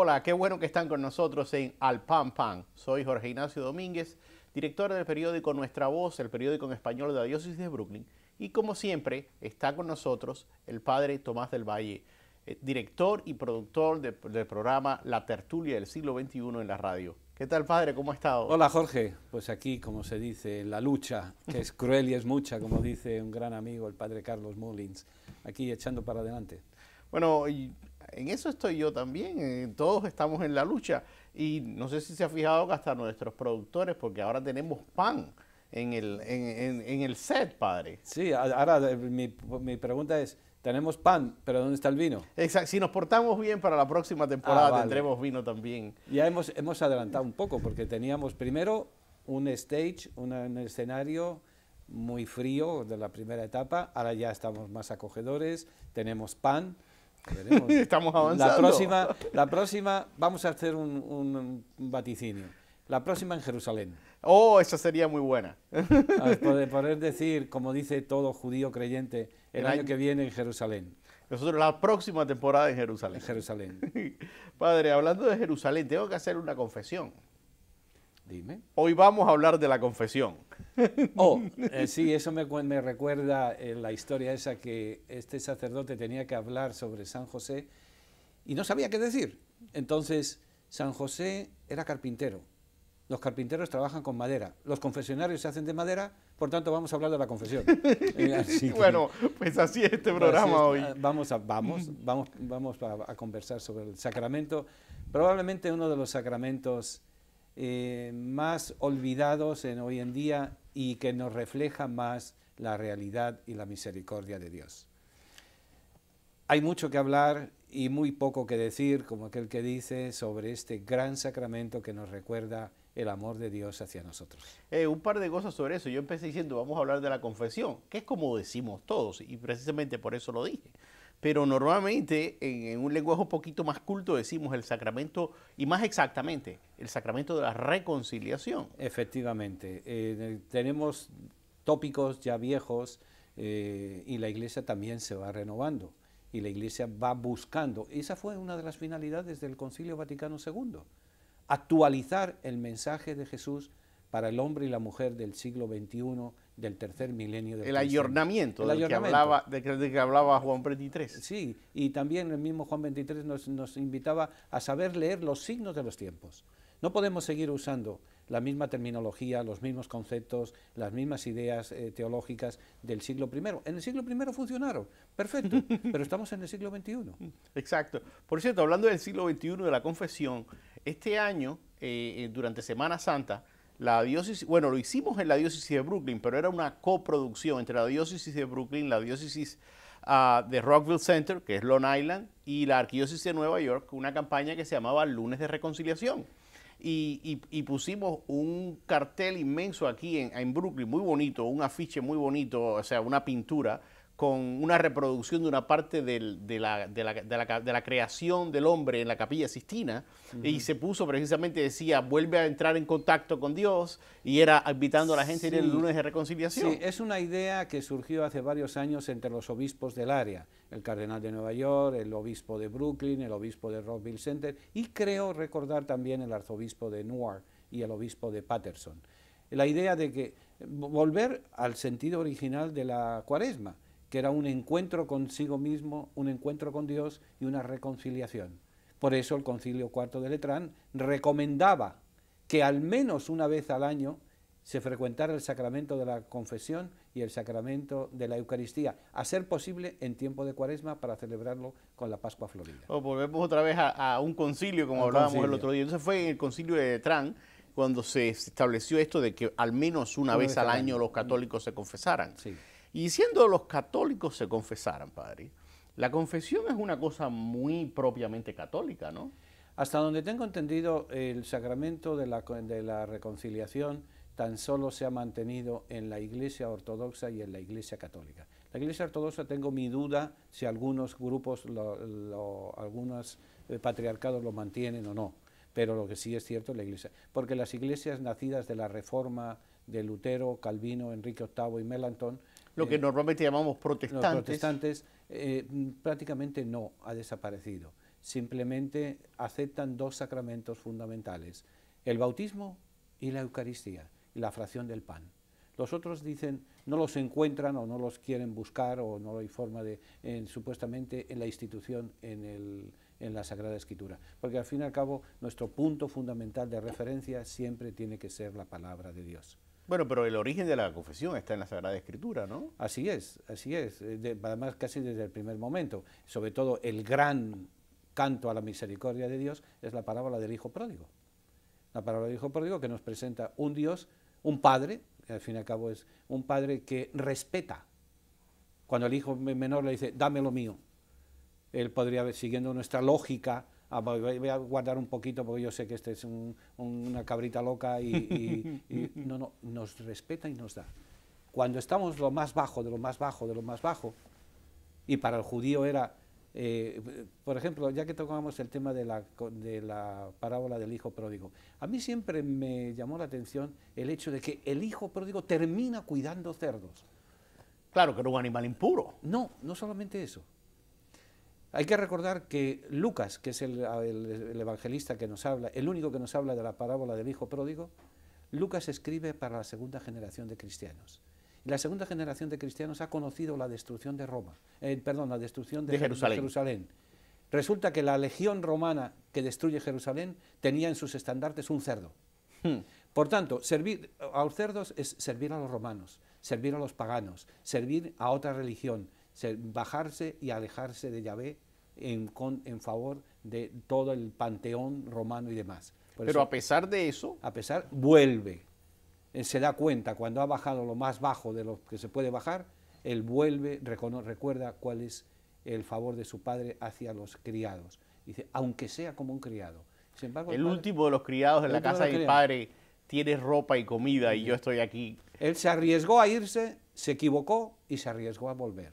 Hola, qué bueno que están con nosotros en Al Pan Pan. Soy Jorge Ignacio Domínguez, director del periódico Nuestra Voz, el periódico en español de la diócesis de Brooklyn. Y como siempre, está con nosotros el padre Tomás del Valle, eh, director y productor del programa La Tertulia del siglo XXI en la radio. ¿Qué tal, padre? ¿Cómo ha estado? Hola, Jorge. Pues aquí, como se dice, la lucha, que es cruel y es mucha, como dice un gran amigo, el padre Carlos Mullins, aquí echando para adelante. Bueno, y en eso estoy yo también, eh, todos estamos en la lucha y no sé si se ha fijado que hasta nuestros productores, porque ahora tenemos pan en el, en, en, el set, padre. Sí, ahora eh, mi, mi pregunta es, tenemos pan, pero ¿dónde está el vino? Exacto. Si nos portamos bien para la próxima temporada ah, tendremos vino también. Ya hemos, hemos adelantado un poco porque teníamos primero un stage, un escenario muy frío de la primera etapa. Ahora ya estamos más acogedores, tenemos pan, Estamos avanzando. La próxima, la próxima vamos a hacer un, vaticinio. La próxima en Jerusalén. Oh, esa sería muy buena. Ah, poder, poder decir, como dice todo judío creyente, el, año, que viene en Jerusalén. Nosotros la próxima temporada en Jerusalén. En Jerusalén. Padre, hablando de Jerusalén, tengo que hacer una confesión. Hoy vamos a hablar de la confesión. Oh, eh, sí, eso me, recuerda eh, la historia esa que este sacerdote tenía que hablar sobre San José y no sabía qué decir. Entonces, San José era carpintero. Los carpinteros trabajan con madera. Los confesionarios se hacen de madera, por tanto vamos a hablar de la confesión. Eh, bueno, pues así es este programa hoy. Ah, vamos vamos, vamos, vamos a conversar sobre el sacramento, probablemente uno de los sacramentos eh, más olvidados en hoy en día y que nos refleja más la realidad y la misericordia de Dios. Hay mucho que hablar y muy poco que decir, como aquel que dice, sobre este gran sacramento que nos recuerda el amor de Dios hacia nosotros. Eh, un par de cosas sobre eso. Yo empecé diciendo, vamos a hablar de la confesión, que es como decimos todos, y precisamente por eso lo dije pero normalmente en, un lenguaje un poquito más culto decimos el sacramento, y más exactamente, el sacramento de la reconciliación. Efectivamente, eh, tenemos tópicos ya viejos eh, y la iglesia también se va renovando y la iglesia va buscando. Esa fue una de las finalidades del Concilio Vaticano II, actualizar el mensaje de Jesús para el hombre y la mujer del siglo XXI del tercer milenio. Del el ayornamiento, que hablaba, de que, hablaba Juan 23. Sí, y también el mismo Juan 23 nos, invitaba a saber leer los signos de los tiempos. No podemos seguir usando la misma terminología, los mismos conceptos, las mismas ideas eh, teológicas del siglo I. En el siglo I funcionaron, perfecto, pero estamos en el siglo XXI. Exacto. Por cierto, hablando del siglo XXI, de la confesión, este año, eh, eh, durante Semana Santa, la diócesis, bueno, lo hicimos en la diócesis de Brooklyn, pero era una coproducción entre la diócesis de Brooklyn, la diócesis ah, de Rockville Center, que es Long Island, y la arquidiócesis de Nueva York, una campaña que se llamaba Lunes de Reconciliación. Y, y pusimos un cartel inmenso aquí en, en Brooklyn, muy bonito, un afiche muy bonito, o sea, una pintura con una reproducción de una parte de, la, de, la, de, la, creación del hombre en la capilla Sistina y se puso precisamente, decía, vuelve a entrar en contacto con Dios y era invitando a la gente a ir el lunes de reconciliación. Sí, es una idea que surgió hace varios años entre los obispos del área, el cardenal de Nueva York, el obispo de Brooklyn, el obispo de Rockville Center y creo recordar también el arzobispo de Newark y el obispo de Patterson. La idea de que eh, volver al sentido original de la cuaresma, que era un encuentro consigo mismo, un encuentro con Dios y una reconciliación. Por eso el Concilio Cuarto de Letrán recomendaba que al menos una vez al año se frecuentara el sacramento de la confesión y el sacramento de la Eucaristía, a ser posible en tiempo de cuaresma para celebrarlo con la Pascua Florida. volvemos otra vez a, un concilio, como hablábamos el otro día. Entonces fue en el concilio de Letrán cuando se estableció esto de que al menos una, vez, al año, año los católicos se confesaran. Sí. Y siendo los católicos se confesaran, padre, la confesión es una cosa muy propiamente católica, ¿no? Hasta donde tengo entendido, el sacramento de la, de la reconciliación tan solo se ha mantenido en la Iglesia Ortodoxa y en la Iglesia Católica. La Iglesia Ortodoxa tengo mi duda si algunos grupos, algunos eh, patriarcados lo mantienen o no, pero lo que sí es cierto es la Iglesia, porque las iglesias nacidas de la Reforma de Lutero, Calvino, Enrique VIII y Melantón lo que eh, normalmente llamamos protestantes. Los protestantes eh, prácticamente no ha desaparecido. Simplemente aceptan dos sacramentos fundamentales, el bautismo y la Eucaristía, y la fracción del pan. Los otros dicen, no los encuentran o no los quieren buscar o no hay forma de, supuestamente, en la institución, en, en la Sagrada Escritura. Porque al fin y al cabo, nuestro punto fundamental de referencia siempre tiene que ser la palabra de Dios. Bueno, pero el origen de la confesión está en la Sagrada Escritura, ¿no? Así es, así es. Eh, además, casi desde el primer momento. Sobre todo el gran canto a la misericordia de Dios es la parábola del Hijo Pródigo. La parábola del Hijo Pródigo que nos presenta un Dios, un Padre, que al fin y al cabo es un Padre que respeta. Cuando el Hijo menor le dice, dame lo mío, él podría, siguiendo nuestra lógica, Ah, pues voy a guardar un poquito porque yo sé que este es una cabrita loca y, no, no, nos respeta y nos da. Cuando estamos lo más bajo, de lo más bajo, de lo más bajo, y para el judío era, eh, por ejemplo, ya que tocábamos el tema de la, de la parábola del hijo pródigo, a mí siempre me llamó la atención el hecho de que el hijo pródigo termina cuidando cerdos. Claro, que era un animal impuro. No, no solamente eso hay que recordar que Lucas, que es ah, el, evangelista que nos habla, el único que nos habla de la parábola del hijo pródigo, Lucas escribe para la segunda generación de cristianos. Y la segunda generación de cristianos ha conocido la destrucción de Roma, eh, perdón, la destrucción de, Jerusalén. Resulta que la legión romana que destruye Jerusalén tenía en sus estandartes un cerdo. Hmm. Por tanto, servir a los cerdos es servir a los romanos, servir a los paganos, servir a otra religión, bajarse y alejarse de Yahvé en, favor de todo el panteón romano y demás. Pero a pesar de eso... A pesar, vuelve. Eh, se da cuenta cuando ha bajado lo más bajo de lo que se puede bajar, él vuelve, recuerda cuál es el favor de su padre hacia los criados. Dice, aunque sea como un criado. Sin embargo, el, último de los criados en la casa del padre tiene ropa y comida y yo estoy aquí. Él se arriesgó a irse, se equivocó y se arriesgó a volver.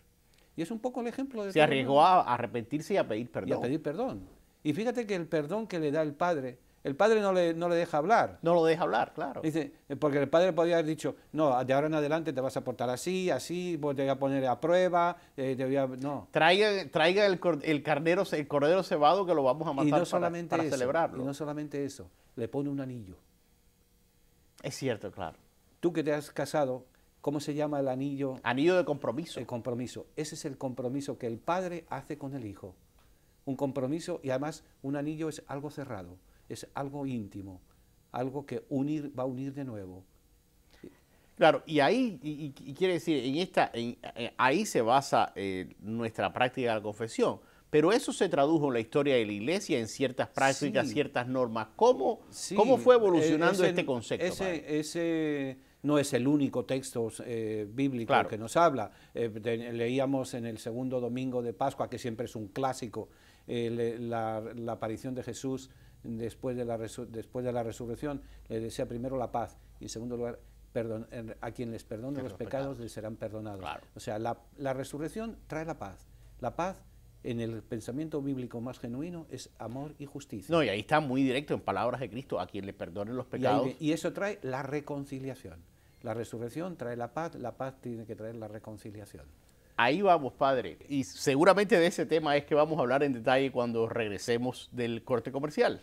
Y es un poco el ejemplo de... Se arriesgó a arrepentirse y a pedir perdón. Y a pedir perdón. Y fíjate que el perdón que le da el padre, el padre no le, no le deja hablar. No lo deja hablar, claro. Dice, eh, porque el padre podría haber dicho, no, de ahora en adelante te vas a portar así, así, te voy a poner a prueba, eh, te voy a... No. Traiga, traiga el, carnero, el cordero cebado que lo vamos a matar no solamente para, celebrarlo. Y no solamente eso, le pone un anillo. Es cierto, claro. Tú que te has casado, ¿Cómo se llama el anillo? Anillo de compromiso. El compromiso. Ese es el compromiso que el padre hace con el hijo. Un compromiso y además un anillo es algo cerrado, es algo íntimo, algo que unir va a unir de nuevo. Claro, y ahí quiere decir, en esta, eh, ahí se basa eh, nuestra práctica de la confesión. Pero eso se tradujo en la historia de la iglesia, en ciertas prácticas, ciertas normas. ¿Cómo, ¿Cómo, fue evolucionando este concepto? ese no es el único texto eh, bíblico que nos habla. Eh, leíamos en el segundo domingo de Pascua, que siempre es un clásico, eh, la, aparición de Jesús después de, la después de la resurrección, le desea primero la paz y en segundo lugar, perdón, a quien les perdone los, pecados, les serán perdonados. O sea, la, resurrección trae la paz. La paz en el pensamiento bíblico más genuino es amor y justicia. No, y ahí está muy directo en palabras de Cristo, a quien le perdone los pecados. y eso trae la reconciliación. La resurrección trae la paz, la paz tiene que traer la reconciliación. Ahí vamos, padre. Y seguramente de ese tema es que vamos a hablar en detalle cuando regresemos del corte comercial.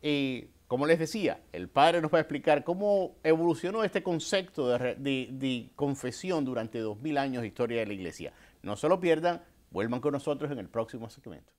Y como les decía, el padre nos va a explicar cómo evolucionó este concepto de, de confesión durante 2000 años de historia de la iglesia. No se lo pierdan, vuelvan con nosotros en el próximo segmento.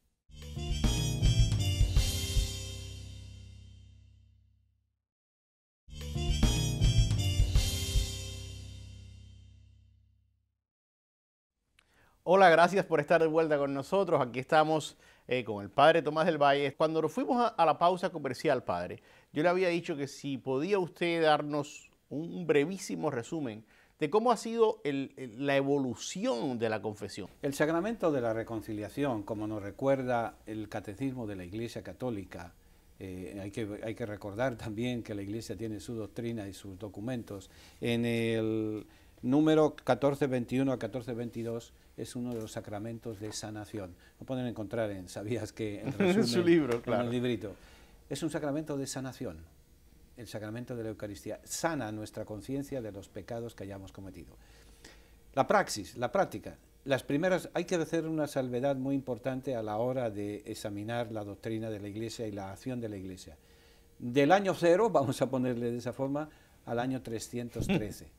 Hola, gracias por estar de vuelta con nosotros. Aquí estamos eh, con el padre Tomás del Valle. Cuando nos fuimos a, la pausa comercial, padre, yo le había dicho que si podía usted darnos un brevísimo resumen de cómo ha sido la evolución de la confesión. El sacramento de la reconciliación, como nos recuerda el catecismo de la Iglesia Católica, eh, hay, que, hay que recordar también que la Iglesia tiene su doctrina y sus documentos. En el número 1421 a 1422 es uno de los sacramentos de sanación. Lo pueden encontrar en, sabías que en, su libro, claro. En el librito. Es un sacramento de sanación, el sacramento de la Eucaristía. Sana nuestra conciencia de los pecados que hayamos cometido. La praxis, la práctica. Las primeras, hay que hacer una salvedad muy importante a la hora de examinar la doctrina de la Iglesia y la acción de la Iglesia. Del año cero, vamos a ponerle de esa forma, al año 313.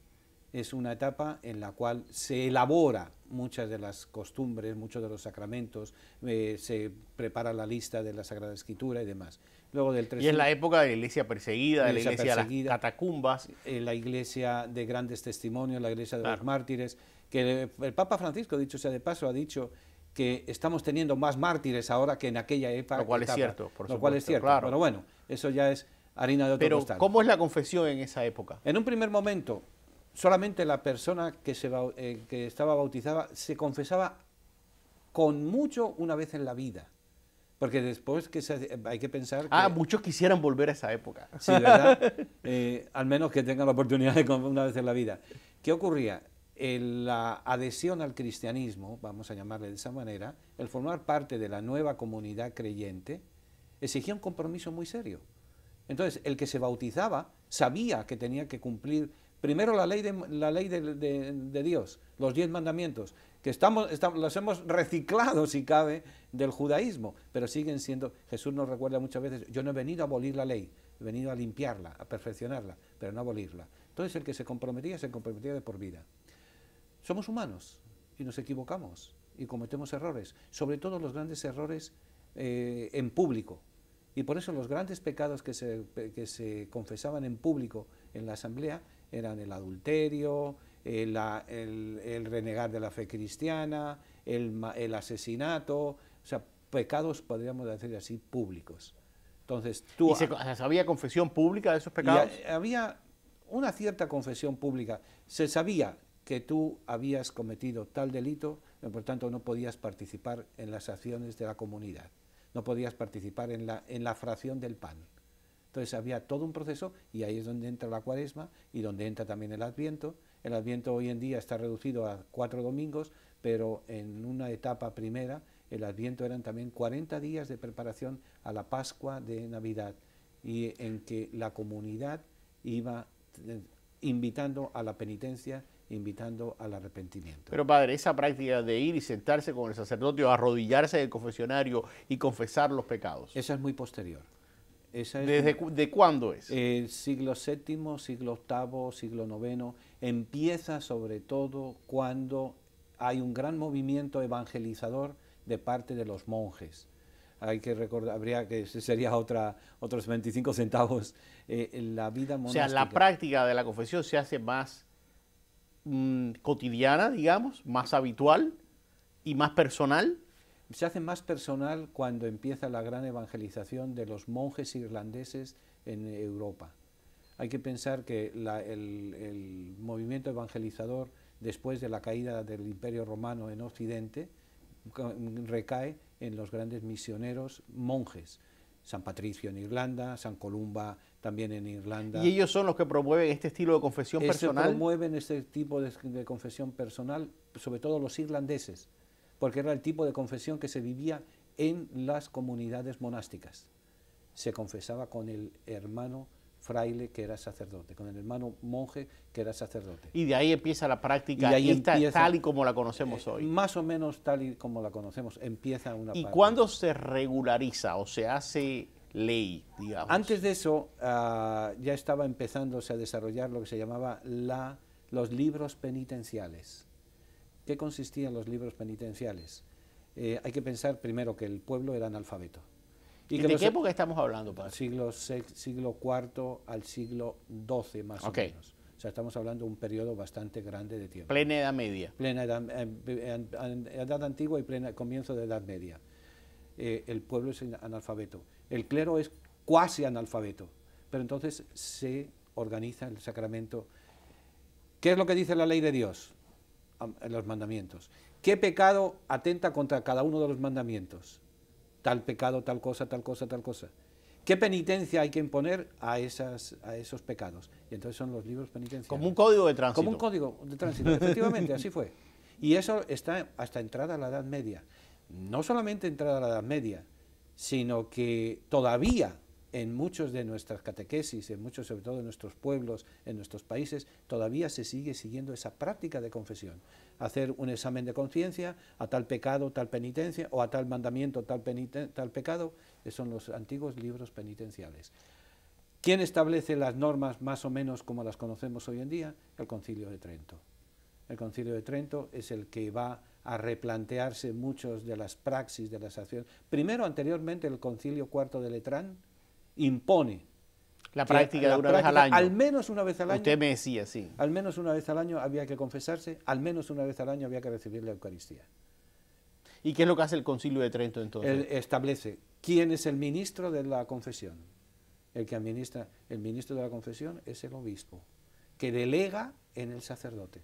es una etapa en la cual se elabora muchas de las costumbres, muchos de los sacramentos, eh, se prepara la lista de la Sagrada Escritura y demás. Luego del y es la época de la iglesia perseguida, de la iglesia, de catacumbas. Eh, la iglesia de grandes testimonios, la iglesia de los mártires, que el, Papa Francisco, dicho sea de paso, ha dicho que estamos teniendo más mártires ahora que en aquella época. Lo cual es cierto, por Lo cual es cierto, pero bueno, eso ya es harina de otro costal. Pero, ¿cómo es la confesión en esa época? En un primer momento, solamente la persona eh, que, estaba bautizada se confesaba con mucho una vez en la vida. Porque después que hay que pensar... Ah, muchos quisieran volver a esa época. Sí, ¿verdad? Eh, al menos que tengan la oportunidad de una vez en la vida. ¿Qué ocurría? la adhesión al cristianismo, vamos a llamarle de esa manera, el formar parte de la nueva comunidad creyente, exigía un compromiso muy serio. Entonces, el que se bautizaba sabía que tenía que cumplir Primero la ley de, la ley de, Dios, los diez mandamientos, que estamos, los hemos reciclado, si cabe, del judaísmo, pero siguen siendo, Jesús nos recuerda muchas veces, yo no he venido a abolir la ley, he venido a limpiarla, a perfeccionarla, pero no a abolirla. Entonces el que se comprometía, se comprometía de por vida. Somos humanos y nos equivocamos y cometemos errores, sobre todo los grandes errores eh, en público. Y por eso los grandes pecados que se, que se confesaban en público en la asamblea eran el adulterio, eh, el, renegar de la fe cristiana, el, el, asesinato, o sea, pecados, podríamos decir así, públicos. Entonces, tú... ¿Había confesión pública de esos pecados? había una cierta confesión pública. Se sabía que tú habías cometido tal delito, por tanto no podías participar en las acciones de la comunidad, no podías participar en la, en la fracción del pan. Entonces había todo un proceso y ahí es donde entra la cuaresma y donde entra también el adviento. El adviento hoy en día está reducido a cuatro domingos, pero en una etapa primera el adviento eran también 40 días de preparación a la Pascua de Navidad y en que la comunidad iba eh, invitando a la penitencia, invitando al arrepentimiento. Pero padre, esa práctica de ir y sentarse con el sacerdote o arrodillarse en el confesionario y confesar los pecados. Eso es muy posterior. ¿Desde de cuándo es? El siglo VII, siglo VIII, siglo IX. Empieza sobre todo cuando hay un gran movimiento evangelizador de parte de los monjes. Hay que recordar, habría que sería otra, otros 25 centavos eh, en la vida monástica. O sea, la práctica de la confesión se hace más mm, cotidiana, digamos, más habitual y más personal se hace más personal cuando empieza la gran evangelización de los monjes irlandeses en Europa. Hay que pensar que el, movimiento evangelizador, después de la caída del Imperio Romano en Occidente, recae en los grandes misioneros monjes. San Patricio en Irlanda, San Columba también en Irlanda. ¿Y ellos son los que promueven este estilo de confesión este personal? mueven Promueven este tipo de confesión personal, sobre todo los irlandeses porque era el tipo de confesión que se vivía en las comunidades monásticas. Se confesaba con el hermano fraile que era sacerdote, con el hermano monje que era sacerdote. Y de ahí empieza la práctica y tal y como la conocemos eh, hoy. Más o menos tal y como la conocemos, empieza una... ¿Y cuándo se regulariza o se hace ley, digamos? Antes de eso ah, ya estaba empezándose a desarrollar lo que se llamaba los libros penitenciales. ¿Qué consistían los libros penitenciales? Eh, hay que pensar primero que el pueblo era analfabeto. de qué e- época estamos hablando, padre? Siglo, siglo IV al siglo XII, más o menos. O sea, estamos hablando de un periodo bastante grande de tiempo. Plena Edad Media. Plena Edad, eh, Antigua y plena, comienzo de Edad Media. Eh, el pueblo es analfabeto. El clero es cuasi analfabeto. Pero entonces se organiza el sacramento. ¿Qué es lo que dice la ley de Dios? los mandamientos. ¿Qué pecado atenta contra cada uno de los mandamientos? Tal pecado, tal cosa, tal cosa, tal cosa. ¿Qué penitencia hay que imponer a, esas, a esos pecados? Y entonces son los libros penitenciarios. Como un código de tránsito. Como un código de tránsito, efectivamente, así fue. Y eso está hasta entrada a la Edad Media. No solamente entrada a la Edad Media, sino que todavía en muchos de nuestras catequesis, en muchos sobre todo en nuestros pueblos, en nuestros países, todavía se sigue siguiendo esa práctica de confesión. Hacer un examen de conciencia a tal pecado, tal penitencia, o a tal mandamiento, tal, tal pecado, esos son los antiguos libros penitenciales. ¿Quién establece las normas más o menos como las conocemos hoy en día? El concilio de Trento. El concilio de Trento es el que va a replantearse muchos de las praxis, de las acciones. Primero, anteriormente, el concilio cuarto de Letrán, impone la práctica de una vez al año. Al menos una vez al año. Al menos una vez al año había que confesarse, al menos una vez al año había que recibir la Eucaristía. ¿Y qué es lo que hace el Concilio de Trento entonces? establece quién es el ministro de la confesión. El que administra, el ministro de la confesión es el obispo, que delega en el sacerdote.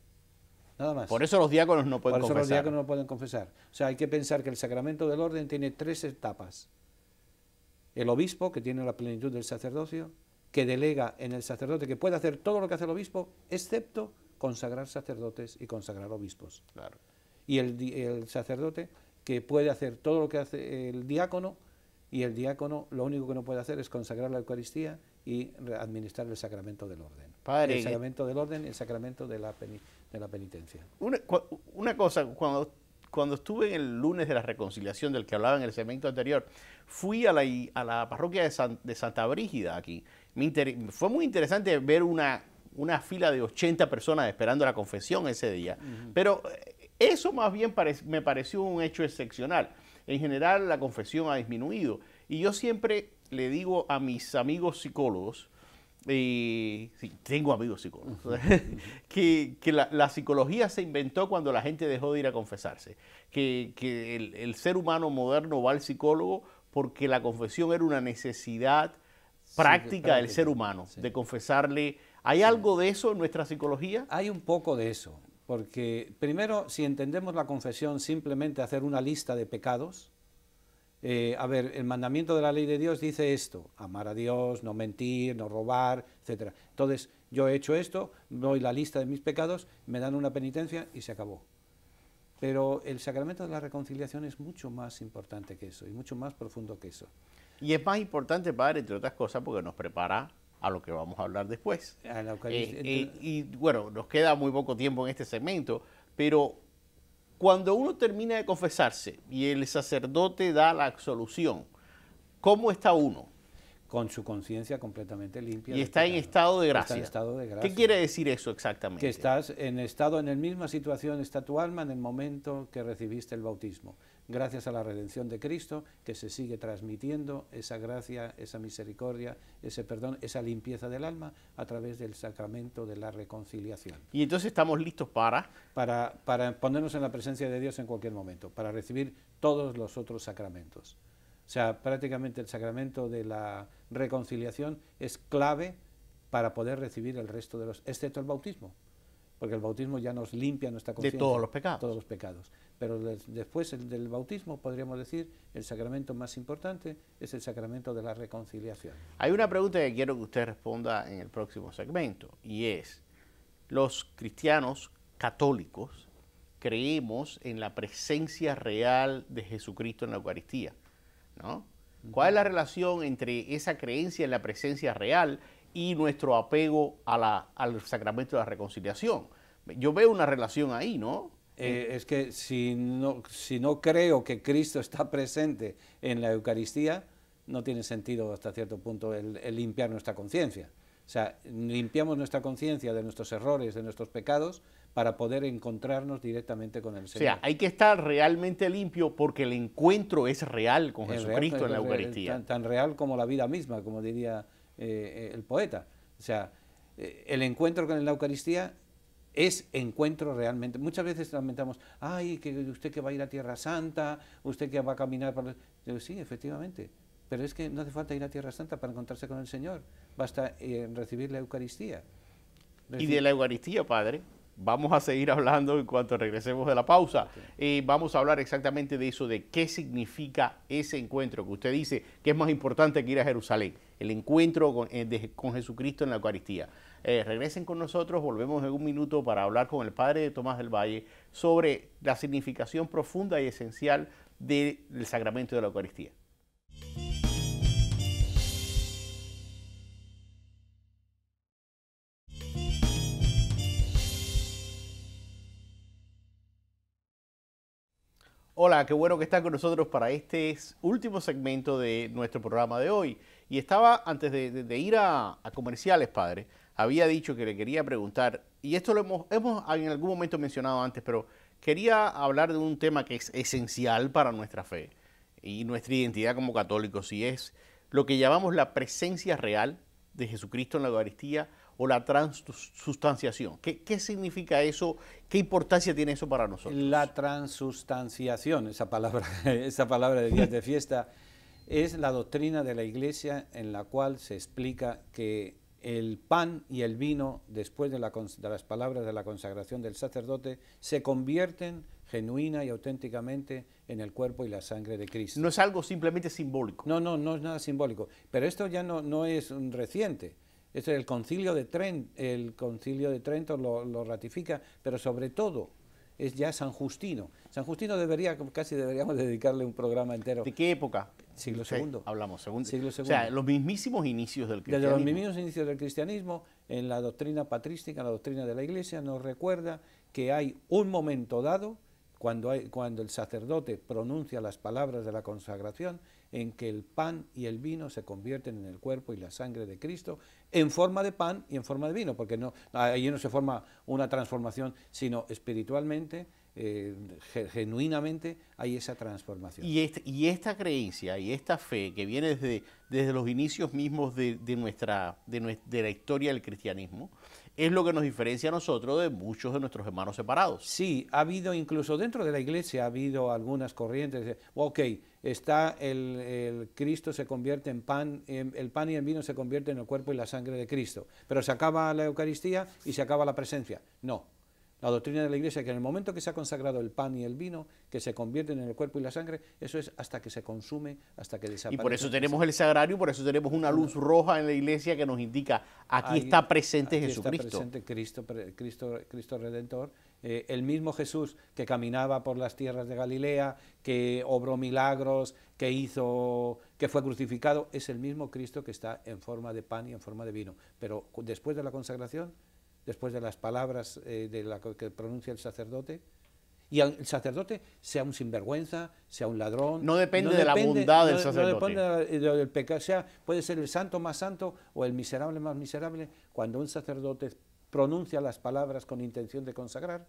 Nada más. Por eso los diáconos no pueden Por eso confesar. los diáconos no pueden confesar. O sea, hay que pensar que el sacramento del orden tiene tres etapas el obispo, que tiene la plenitud del sacerdocio, que delega en el sacerdote, que puede hacer todo lo que hace el obispo, excepto consagrar sacerdotes y consagrar obispos. Claro. Y el, sacerdote, que puede hacer todo lo que hace el diácono, y el diácono lo único que no puede hacer es consagrar la Eucaristía y administrar el sacramento del orden. el sacramento del orden y el sacramento de la, de la penitencia. Una, una cosa, cuando cuando estuve en el lunes de la reconciliación del que hablaba en el segmento anterior, fui a la, a la parroquia de, Santa Brígida aquí. Me fue muy interesante ver una, una, fila de 80 personas esperando la confesión ese día. Pero eh, eso más bien me pareció un hecho excepcional. En general la confesión ha disminuido. Y yo siempre le digo a mis amigos psicólogos, y tengo amigos psicólogos. que, la, psicología se inventó cuando la gente dejó de ir a confesarse. Que, el, ser humano moderno va al psicólogo porque la confesión era una necesidad práctica, del ser humano, de confesarle. ¿Hay algo de eso en nuestra psicología? Hay un poco de eso. Porque primero, si entendemos la confesión, simplemente hacer una lista de pecados, eh, a ver, el mandamiento de la ley de Dios dice esto, amar a Dios, no mentir, no robar, etc. Entonces, yo he hecho esto, doy la lista de mis pecados, me dan una penitencia y se acabó. Pero el sacramento de la reconciliación es mucho más importante que eso y mucho más profundo que eso. Y es más importante, para entre otras cosas, porque nos prepara a lo que vamos a hablar después. Eh, eh, y bueno, nos queda muy poco tiempo en este segmento, pero cuando uno termina de confesarse y el sacerdote da la absolución, ¿cómo está uno? con su conciencia completamente limpia. Y este está en estado de gracia. ¿Qué quiere decir eso exactamente? Que estás en estado, en la misma situación está tu alma en el momento que recibiste el bautismo. Gracias a la redención de Cristo, que se sigue transmitiendo esa gracia, esa misericordia, ese perdón, esa limpieza del alma a través del sacramento de la reconciliación. Y entonces estamos listos Para, para ponernos en la presencia de Dios en cualquier momento, para recibir todos los otros sacramentos. O sea, prácticamente el sacramento de la reconciliación es clave para poder recibir el resto de los, excepto el bautismo, porque el bautismo ya nos limpia nuestra conciencia. De todos los pecados. Todos los pecados. Pero después del bautismo, podríamos decir, el sacramento más importante es el sacramento de la reconciliación. Hay una pregunta que quiero que usted responda en el próximo segmento, y es, los cristianos católicos creemos en la presencia real de Jesucristo en la Eucaristía. ¿Cuál es la relación entre esa creencia en la presencia real y nuestro apego al sacramento de la reconciliación? Yo veo una relación ahí, ¿no? Eh, es que si no, creo que Cristo está presente en la Eucaristía, no tiene sentido hasta cierto punto el limpiar nuestra conciencia. O sea, limpiamos nuestra conciencia de nuestros errores, de nuestros pecados, para poder encontrarnos directamente con el Señor. O sea, hay que estar realmente limpio porque el encuentro es real con Jesucristo en la Eucaristía. Tan, real como la vida misma, como diría eh, el poeta. O sea, eh, el encuentro con la Eucaristía es encuentro realmente. Muchas veces lamentamos, ay, que usted que va a ir a Tierra Santa, usted que va a caminar por... sí, efectivamente, pero es que no hace falta ir a Tierra Santa para encontrarse con el Señor, basta eh, recibir la Eucaristía. Y de la Eucaristía, Padre, Vamos a seguir hablando en cuanto regresemos de la pausa y vamos a hablar exactamente de eso, de qué significa ese encuentro que usted dice que es más importante que ir a Jerusalén, el encuentro con, eh, Jesucristo en la Eucaristía. Eh, regresen con nosotros, volvemos en un minuto para hablar con el padre de Tomás del Valle sobre la significación profunda y esencial del sacramento de la Eucaristía. Hola, qué bueno que estás con nosotros para este último segmento de nuestro programa de hoy. Y estaba, antes de, ir a, comerciales, padre, había dicho que le quería preguntar, y esto lo hemos, hemos en algún momento mencionado antes, pero quería hablar de un tema que es esencial para nuestra fe y nuestra identidad como católicos, y es lo que llamamos la presencia real de Jesucristo en la Eucaristía o la transustanciación. ¿Qué, significa eso? ¿Qué importancia tiene eso para nosotros? La transustanciación, esa palabra, esa palabra de días de fiesta, es la doctrina de la iglesia en la cual se explica que el pan y el vino, después de, las palabras de la consagración del sacerdote, se convierten genuina y auténticamente en el cuerpo y la sangre de Cristo. No es algo simplemente simbólico. No, no, no es nada simbólico. Pero esto ya no, no es un reciente. Es el concilio de, Trent, el concilio de Trento lo, ratifica, pero sobre todo es ya San Justino. San Justino debería, casi deberíamos dedicarle un programa entero. ¿De qué época? Siglo II. hablamos, segundo. Siglo II. O sea, los mismísimos inicios del cristianismo. Desde los mismísimos inicios del cristianismo, en la doctrina patrística, en la doctrina de la Iglesia, nos recuerda que hay un momento dado cuando, el sacerdote pronuncia las palabras de la consagración, en que el pan y el vino se convierten en el cuerpo y la sangre de Cristo, en forma de pan y en forma de vino, porque no, allí no se forma una transformación, sino espiritualmente eh, genuinamente hay esa transformación. Y esta, creencia y esta fe que viene desde, los inicios mismos de, nuestra, de, de, la historia del cristianismo, es lo que nos diferencia a nosotros de muchos de nuestros hermanos separados. Sí, ha habido incluso dentro de la iglesia, ha habido algunas corrientes, de, ok, está el, el, Cristo se convierte en pan, em, el pan y el vino se convierte en el cuerpo y la sangre de Cristo, pero se acaba la Eucaristía y se acaba la presencia. No, la doctrina de la Iglesia, es que en el momento que se ha consagrado el pan y el vino, que se convierten en el cuerpo y la sangre, eso es hasta que se consume, hasta que desaparece. Y por eso tenemos el sagrario, por eso tenemos una luz roja en la Iglesia que nos indica, aquí está presente aquí Jesucristo. Está presente Cristo, Cristo, Redentor. Eh, el mismo Jesús que caminaba por las tierras de Galilea, que obró milagros, que hizo, que fue crucificado, es el mismo Cristo que está en forma de pan y en forma de vino. Pero después de la consagración después de las palabras eh, que pronuncia el sacerdote. Y el sacerdote sea un sinvergüenza, sea un ladrón. No depende, de la bondad del sacerdote. No depende del pecado. Sea, puede ser el santo más santo o el miserable más miserable. Cuando un sacerdote pronuncia las palabras con intención de consagrar,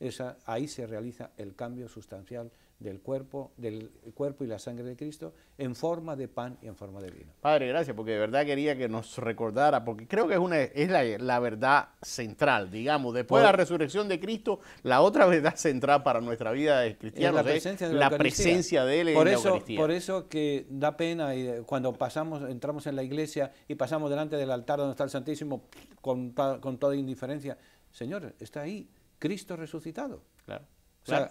esa, ahí se realiza el cambio sustancial del cuerpo, del cuerpo y la sangre de Cristo en forma de pan y en forma de vino. Padre, gracias, porque de verdad quería que nos recordara, porque creo que es, una, es la, verdad central, digamos, después de la resurrección de Cristo, la otra verdad central para nuestra vida de es la presencia de, la presencia de Él en por eso, Por eso que da pena y eh, cuando pasamos, entramos en la iglesia y pasamos delante del altar donde está el Santísimo con, con toda indiferencia, Señor, está ahí Cristo resucitado. Claro.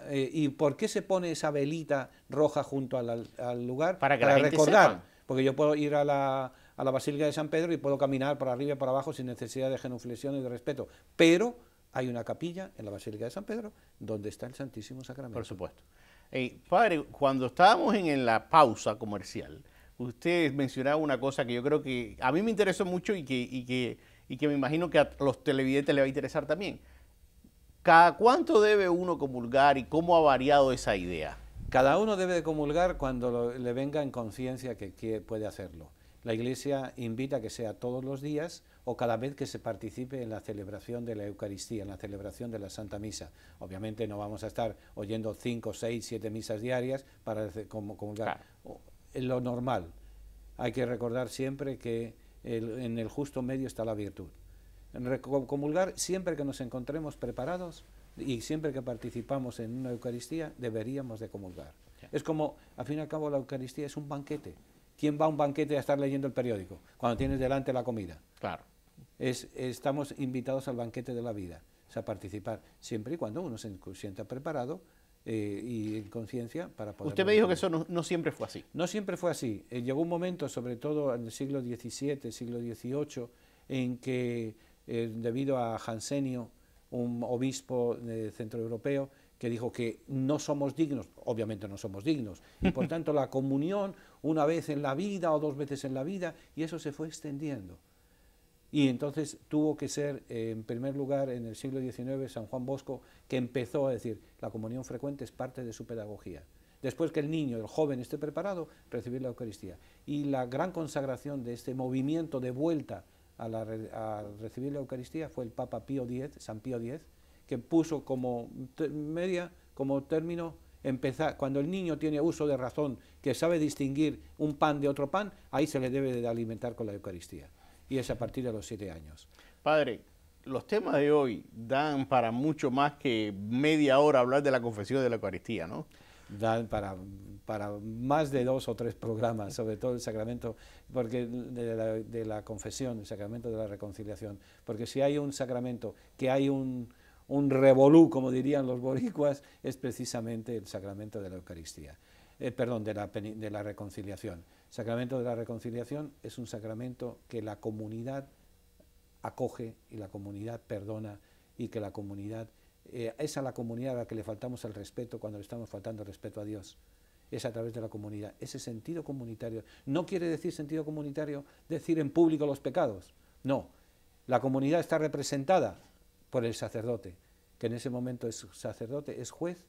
Eh, ¿y por qué se pone esa velita roja junto al, lugar? Para, que recordar. Porque yo puedo ir a la, Basílica de San Pedro y puedo caminar para arriba y para abajo sin necesidad de genuflexión y de respeto. Pero hay una capilla en la Basílica de San Pedro donde está el Santísimo Sacramento. Por supuesto. padre, cuando estábamos en, la pausa comercial, usted mencionaba una cosa que yo creo que a mí me interesó mucho y que, que, y que me imagino que a los televidentes le va a interesar también ¿Cada cuánto debe uno comulgar y cómo ha variado esa idea? Cada uno debe de comulgar cuando le venga en conciencia que, puede hacerlo. La Iglesia invita que sea todos los días o cada vez que se participe en la celebración de la Eucaristía, en la celebración de la Santa Misa. Obviamente no vamos a estar oyendo cinco, seis, siete misas diarias para comulgar. Lo normal. Hay que recordar siempre que en el justo medio está la virtud. En comulgar, siempre que nos encontremos preparados y siempre que participamos en una Eucaristía deberíamos de comulgar. Es como, al fin y al cabo, la Eucaristía es un banquete. ¿Quién va a un banquete a estar leyendo el periódico cuando tienes delante la comida? Claro. Es, estamos invitados al banquete de la vida, o sea, participar siempre y cuando uno se sienta preparado eh, y en conciencia para poder... Usted me dijo que eso no, siempre fue así. No siempre fue así. Eh, llegó un momento, sobre todo en el siglo XVII, siglo XVIII, en que eh, debido a Hansenio, un obispo eh, centroeuropeo, que dijo que no somos dignos, obviamente no somos dignos, y por tanto la comunión una vez en la vida o dos veces en la vida, y eso se fue extendiendo. Y entonces tuvo que ser, eh, en primer lugar, en el siglo XIX, San Juan Bosco, que empezó a decir, la comunión frecuente es parte de su pedagogía. Después que el niño, el joven, esté preparado, recibir la Eucaristía. Y la gran consagración de este movimiento de vuelta a, recibir la Eucaristía fue el Papa Pío X, San Pío X, que puso como media, como término, empezar, cuando el niño tiene uso de razón, que sabe distinguir un pan de otro pan, ahí se le debe de alimentar con la Eucaristía. Y es a partir de los siete años. Padre, los temas de hoy dan para mucho más que media hora hablar de la confesión de la Eucaristía, ¿no? dan para, más de dos o tres programas, sobre todo el sacramento porque de la, confesión, el sacramento de la reconciliación. Porque si hay un sacramento, que hay un, revolú, como dirían los boricuas, es precisamente el sacramento de la Eucaristía, eh, perdón, de la, de la reconciliación. El sacramento de la reconciliación es un sacramento que la comunidad acoge y la comunidad perdona y que la comunidad eh, es a la comunidad a la que le faltamos el respeto cuando le estamos faltando el respeto a Dios. Es a través de la comunidad, ese sentido comunitario. No quiere decir sentido comunitario decir en público los pecados. No, la comunidad está representada por el sacerdote, que en ese momento es sacerdote, es juez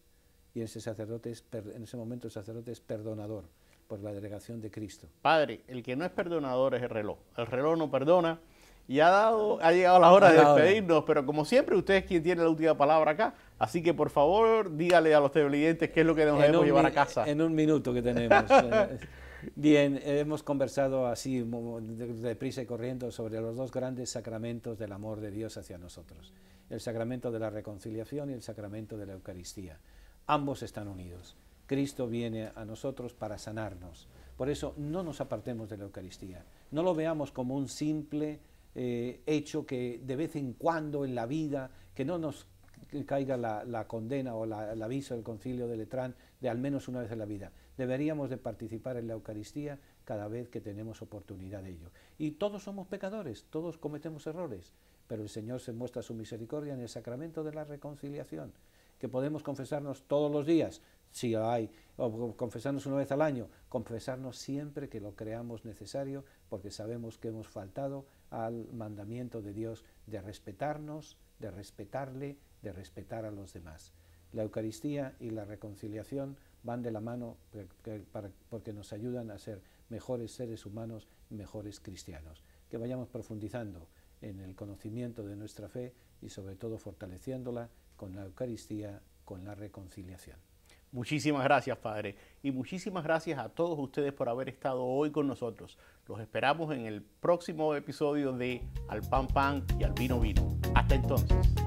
y ese sacerdote es en ese momento el sacerdote es perdonador por la delegación de Cristo. Padre, el que no es perdonador es el reloj. El reloj no perdona y ha, dado, ha llegado la hora de despedirnos, eh. pero como siempre, usted es quien tiene la última palabra acá. Así que por favor, dígale a los televidentes qué es lo que nos debemos llevar a casa. En un minuto que tenemos. Eh, bien, hemos conversado así deprisa y corriendo sobre los dos grandes sacramentos del amor de Dios hacia nosotros, el sacramento de la reconciliación y el sacramento de la Eucaristía. Ambos están unidos. Cristo viene a nosotros para sanarnos. Por eso no nos apartemos de la Eucaristía. No lo veamos como un simple eh, hecho que de vez en cuando en la vida, que no nos caiga la, condena o el aviso del concilio de Letrán de al menos una vez en la vida. Deberíamos de participar en la Eucaristía cada vez que tenemos oportunidad de ello. Y todos somos pecadores, todos cometemos errores, pero el Señor se muestra su misericordia en el sacramento de la reconciliación, que podemos confesarnos todos los días, si hay, o confesarnos una vez al año, confesarnos siempre que lo creamos necesario porque sabemos que hemos faltado al mandamiento de Dios de respetarnos, de respetarle, de respetar a los demás. La Eucaristía y la reconciliación van de la mano porque nos ayudan a ser mejores seres humanos y mejores cristianos. Que vayamos profundizando en el conocimiento de nuestra fe y sobre todo fortaleciéndola con la Eucaristía, con la reconciliación. Muchísimas gracias, Padre, y muchísimas gracias a todos ustedes por haber estado hoy con nosotros. Los esperamos en el próximo episodio de Al Pan Pan y Al Vino Vino. Hasta entonces.